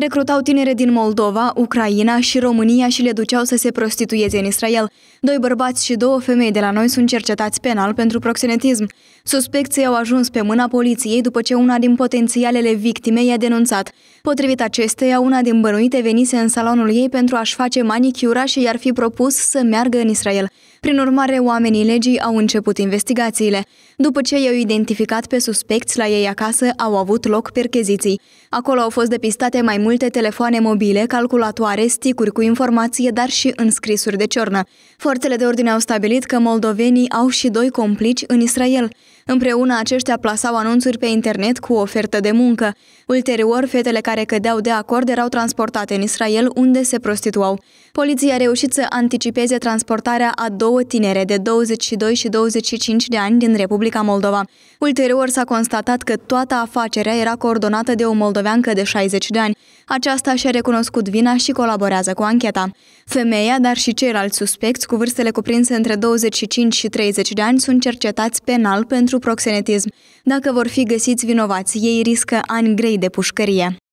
Recrutau tinere din Moldova, Ucraina și România și le duceau să se prostitueze în Israel. Doi bărbați și două femei de la noi sunt cercetați penal pentru proxenetism. Suspecții au ajuns pe mâna poliției după ce una din potențialele victime i-a denunțat. Potrivit acesteia, una din bănuite venise în salonul ei pentru a-și face manicura și i-ar fi propus să meargă în Israel. Prin urmare, oamenii legii au început investigațiile. După ce i-au identificat pe suspecți la ei acasă, au avut loc percheziții. Acolo au fost depistate mai multe telefoane mobile, calculatoare, sticuri cu informație, dar și înscrisuri de ciornă. Forțele de ordine au stabilit că moldovenii au și doi complici în Israel. Împreună aceștia plasau anunțuri pe internet cu ofertă de muncă. Ulterior, fetele care cădeau de acord erau transportate în Israel, unde se prostituau. Poliția a reușit să anticipeze transportarea a două tinere de 22 și 25 de ani din Republica Moldova. Ulterior s-a constatat că toată afacerea era coordonată de o moldoveancă de 60 de ani. Aceasta și-a recunoscut vina și colaborează cu ancheta. Femeia, dar și ceilalți suspecți cu vârstele cuprinse între 25 și 30 de ani sunt cercetați penal pentru pentru proxenetism. Dacă vor fi găsiți vinovați, ei riscă ani grei de pușcărie.